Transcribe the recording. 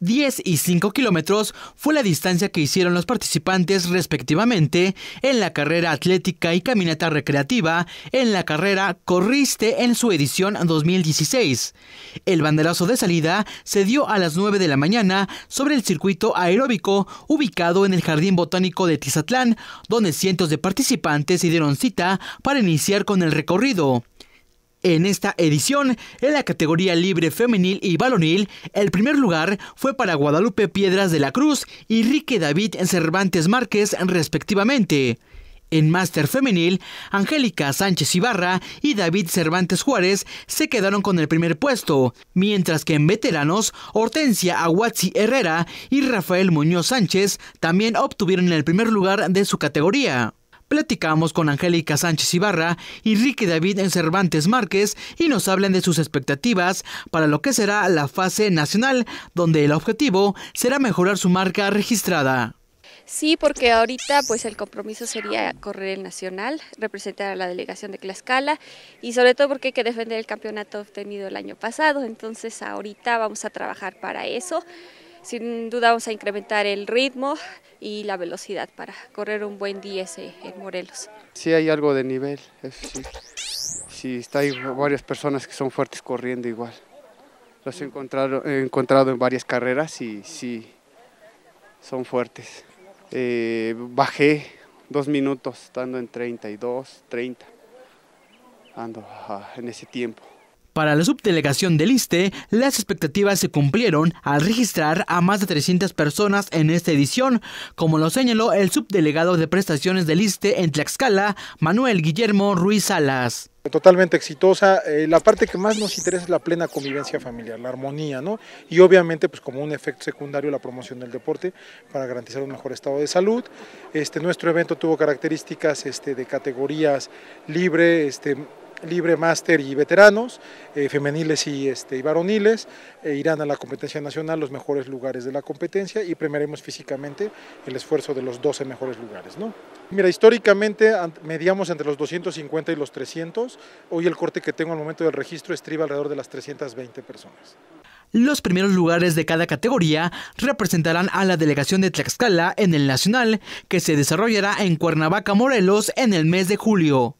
10 y 5 kilómetros fue la distancia que hicieron los participantes respectivamente en la carrera atlética y caminata recreativa en la carrera Corriste en su edición 2016. El banderazo de salida se dio a las 9 de la mañana sobre el circuito aeróbico ubicado en el Jardín Botánico de Tizatlán, donde cientos de participantes se dieron cita para iniciar con el recorrido. En esta edición, en la categoría libre femenil y balonil, el primer lugar fue para Guadalupe Piedras de la Cruz y Rique David Cervantes Márquez respectivamente. En máster femenil, Angélica Sánchez Ibarra y David Cervantes Juárez se quedaron con el primer puesto, mientras que en veteranos, Hortensia Aguazzi Herrera y Rafael Muñoz Sánchez también obtuvieron el primer lugar de su categoría. Platicamos con Angélica Sánchez Ibarra y Ricky David en Cervantes Márquez y nos hablan de sus expectativas para lo que será la fase nacional, donde el objetivo será mejorar su marca registrada. Sí, porque ahorita pues el compromiso sería correr el nacional, representar a la delegación de Tlaxcala y sobre todo porque hay que defender el campeonato obtenido el año pasado, entonces ahorita vamos a trabajar para eso sin duda vamos a incrementar el ritmo y la velocidad para correr un buen 10 en Morelos. Sí hay algo de nivel, si sí. está hay varias personas que son fuertes corriendo igual. Los he encontrado, en varias carreras y sí, son fuertes. Eh, bajé dos minutos, estando en 32, 30. Ando en ese tiempo. Para la subdelegación del ISTE, las expectativas se cumplieron al registrar a más de 300 personas en esta edición, como lo señaló el subdelegado de prestaciones del ISTE en Tlaxcala, Manuel Guillermo Ruiz Salas totalmente exitosa. Eh, la parte que más nos interesa es la plena convivencia familiar, la armonía, ¿no? Y obviamente, pues como un efecto secundario, la promoción del deporte para garantizar un mejor estado de salud. Este, nuestro evento tuvo características este, de categorías libre, este, libre máster y veteranos, eh, femeniles y, este, varoniles, e irán a la competencia nacional los mejores lugares de la competencia y premiaremos físicamente el esfuerzo de los 12 mejores lugares. ¿no? Mira, históricamente mediamos entre los 250 y los 300, hoy el corte que tengo al momento del registro estriba alrededor de las 320 personas. Los primeros lugares de cada categoría representarán a la delegación de Tlaxcala en el Nacional, que se desarrollará en Cuernavaca, Morelos, en el mes de julio.